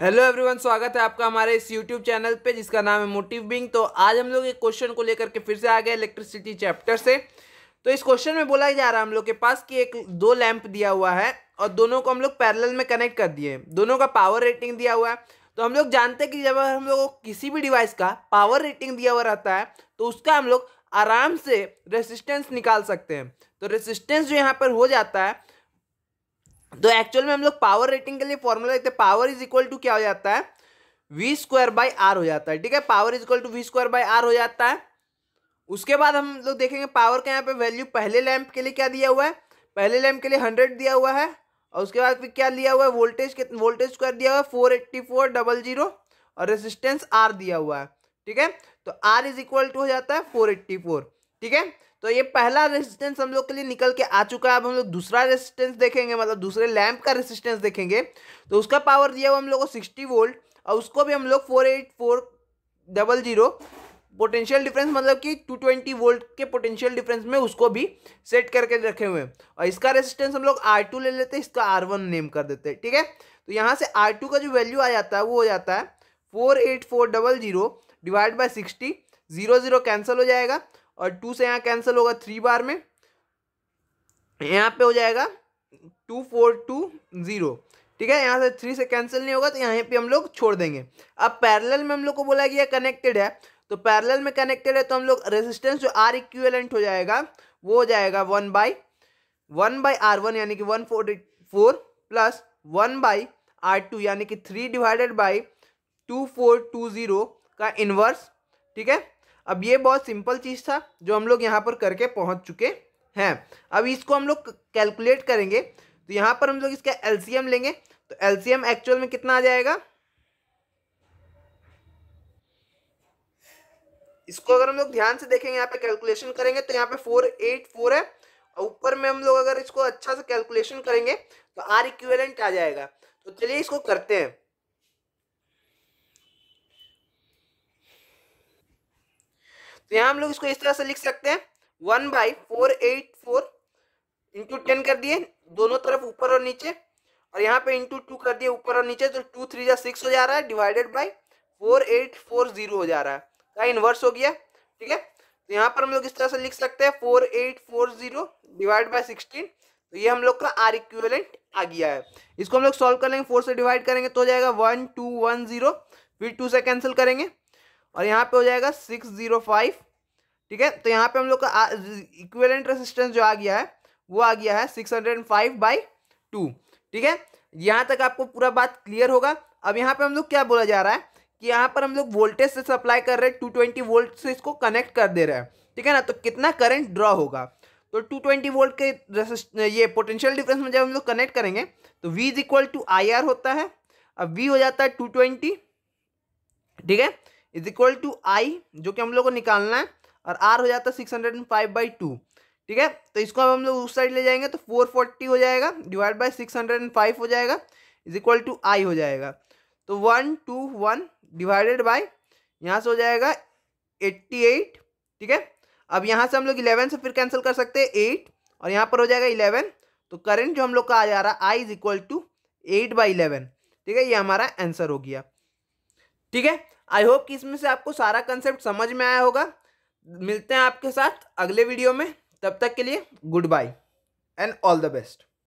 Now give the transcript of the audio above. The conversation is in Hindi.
हेलो एवरीवन स्वागत है आपका हमारे इस यूट्यूब चैनल पे जिसका नाम है मोटिव बिंग तो आज हम लोग एक क्वेश्चन को लेकर के फिर से आ गए इलेक्ट्रिसिटी चैप्टर से तो इस क्वेश्चन में बोला जा रहा है हम लोग के पास कि एक दो लैंप दिया हुआ है और दोनों को हम लोग पैरेलल में कनेक्ट कर दिए दोनों का पावर रेटिंग दिया हुआ है तो हम लोग जानते हैं कि जब हम लोग किसी भी डिवाइस का पावर रेटिंग दिया हुआ रहता है तो उसका हम लोग आराम से रेसिस्टेंस निकाल सकते हैं तो रेसिस्टेंस जो यहाँ पर हो जाता है तो एक्चुअल में हम लोग पावर रेटिंग के लिए फॉर्मूला देखते हैं पावर इज इक्वल टू क्या हो जाता है वी स्क्वायर बाई आर हो जाता है ठीक है power is equal to V square by R हो जाता है उसके बाद हम लोग देखेंगे पावर का यहाँ पे वैल्यू पहले लैंप के लिए क्या दिया हुआ है पहले लैंप के लिए हंड्रेड दिया हुआ है और उसके बाद फिर क्या लिया हुआ है वोल्टेज के वोल्टेज स्क्वायर दिया हुआ है four eighty four double zero और रेजिस्टेंस आर दिया हुआ है ठीक है तो आर इज इक्वल टू हो जाता है फोर एट्टी फोर ठीक है तो ये पहला रेजिस्टेंस हम लोग के लिए निकल के आ चुका है अब हम लोग दूसरा रेजिस्टेंस देखेंगे मतलब दूसरे लैंप का रेजिस्टेंस देखेंगे तो उसका पावर दिया हुआ हम लोग को सिक्सटी वोल्ट और उसको भी हम लोग four eight four double zero potential difference मतलब कि टू ट्वेंटी वोल्ट के पोटेंशियल डिफरेंस में उसको भी सेट करके रखे हुए हैं और इसका रेजिस्टेंस हम लोग टू ले लेते हैं इसका वन नेम कर देते हैं ठीक है तो यहाँ से टू का जो वैल्यू आ जाता है वो हो जाता है four eight four double zero divide by sixty zero zero cancel हो जाएगा और टू से यहाँ कैंसिल होगा थ्री बार में यहाँ पे हो जाएगा टू फोर टू ज़ीरो ठीक है यहाँ से थ्री से कैंसिल नहीं होगा तो यहाँ पे हम लोग छोड़ देंगे अब पैरेलल में हम लोग को बोला गया कनेक्टेड है तो पैरेलल में कनेक्टेड है तो हम लोग रेजिस्टेंस जो आर इक्वेलेंट हो जाएगा वो हो जाएगा one by one by R one यानी कि one forty four plus one by R two यानी कि three divided by two four two zero का इन्वर्स ठीक है अब ये बहुत सिंपल चीज़ था जो हम लोग यहाँ पर करके पहुँच चुके हैं अब इसको हम लोग कैलकुलेट करेंगे तो यहाँ पर हम लोग इसका एलसीएम लेंगे तो एलसीएम एक्चुअल में कितना आ जाएगा इसको अगर हम लोग ध्यान से देखेंगे यहाँ पे कैलकुलेशन करेंगे तो यहाँ पे फोर एट फोर है ऊपर में हम लोग अगर इसको अच्छा से कैलकुलेशन करेंगे तो आर इक्वेलेंट आ जाएगा तो चलिए इसको करते हैं तो यहाँ हम लोग इसको इस तरह से लिख सकते हैं one by four eight four into ten कर दिए दोनों तरफ ऊपर और नीचे और यहाँ पे इंटू टू कर दिए ऊपर और नीचे तो टू थ्री या सिक्स हो जा रहा है divided by four eight four zero हो जा रहा है का तो इन्वर्स हो गया ठीक है तो यहाँ पर हम लोग इस तरह से लिख सकते हैं four eight four zero divide by sixteen तो ये हम लोग का आर इक्विवेलेंट आ गया है इसको हम लोग सॉल्व कर लेंगे फोर से डिवाइड करेंगे तो हो जाएगा वन टू वन जीरो फिर टू से कैंसिल करेंगे और यहाँ पे हो जाएगा सिक्स जीरो फाइव ठीक है तो यहाँ पे हम लोग का इक्वेलेंट रेसिस्टेंस जो आ गया है वो आ गया है six hundred and five by two ठीक है यहाँ तक आपको पूरा बात क्लियर होगा अब यहाँ पे हम लोग क्या बोला जा रहा है कि यहाँ पर हम लोग वोल्टेज से सप्लाई कर रहे हैं टू ट्वेंटी वोल्ट से इसको कनेक्ट कर दे रहे हैं ठीक है ना तो कितना करंट ड्रॉ होगा तो टू ट्वेंटी वोल्ट के ये पोटेंशियल डिफरेंस में जब हम लोग कनेक्ट करेंगे तो V is equal to I R होता है अब वी हो जाता है टू ट्वेंटी ठीक है इज इक्वल टू आई जो कि हम लोग को निकालना है और आर हो जाता है six hundred and five by two ठीक है तो इसको अब हम लोग उस साइड ले जाएंगे तो फोर फोर्टी हो जाएगा divide by six hundred and five हो जाएगा इज इक्वल टू आई हो जाएगा तो one two one divided by यहाँ से हो जाएगा एट्टी एट ठीक है अब यहाँ से हम लोग इलेवन से फिर कैंसिल कर सकते हैं एट और यहाँ पर हो जाएगा इलेवन तो करेंट जो हम लोग का आ जा रहा है I is equal to eight by eleven ठीक है ये हमारा आंसर हो गया ठीक है आई होप कि इसमें से आपको सारा कंसेप्ट समझ में आया होगा मिलते हैं आपके साथ अगले वीडियो में तब तक के लिए good bye and all the best